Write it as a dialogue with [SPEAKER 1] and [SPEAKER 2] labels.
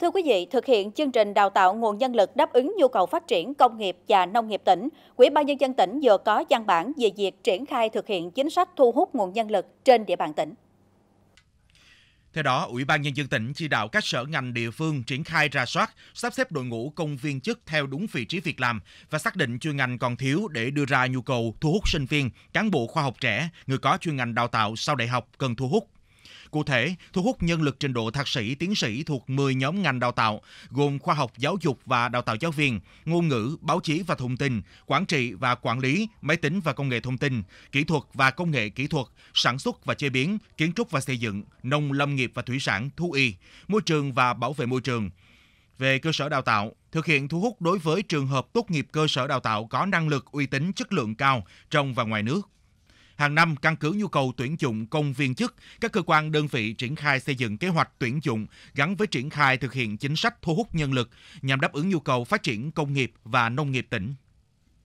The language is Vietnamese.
[SPEAKER 1] Thưa quý vị, thực hiện chương trình đào tạo nguồn nhân lực đáp ứng nhu cầu phát triển công nghiệp và nông nghiệp tỉnh, Ủy ban nhân dân tỉnh vừa có văn bản về việc triển khai thực hiện chính sách thu hút nguồn nhân lực trên địa bàn tỉnh.
[SPEAKER 2] Theo đó, Ủy ban Nhân dân tỉnh chỉ đạo các sở ngành địa phương triển khai ra soát, sắp xếp đội ngũ công viên chức theo đúng vị trí việc làm và xác định chuyên ngành còn thiếu để đưa ra nhu cầu thu hút sinh viên, cán bộ khoa học trẻ, người có chuyên ngành đào tạo sau đại học cần thu hút Cụ thể, thu hút nhân lực trình độ thạc sĩ, tiến sĩ thuộc 10 nhóm ngành đào tạo, gồm khoa học giáo dục và đào tạo giáo viên, ngôn ngữ, báo chí và thông tin, quản trị và quản lý, máy tính và công nghệ thông tin, kỹ thuật và công nghệ kỹ thuật, sản xuất và chế biến, kiến trúc và xây dựng, nông lâm nghiệp và thủy sản, thú y, môi trường và bảo vệ môi trường. Về cơ sở đào tạo, thực hiện thu hút đối với trường hợp tốt nghiệp cơ sở đào tạo có năng lực uy tín chất lượng cao trong và ngoài nước. Hàng năm, căn cứ nhu cầu tuyển dụng công viên chức, các cơ quan đơn vị triển khai xây dựng kế hoạch tuyển dụng gắn với triển khai thực hiện chính sách thu hút nhân lực nhằm đáp ứng nhu cầu phát triển công nghiệp và nông nghiệp tỉnh.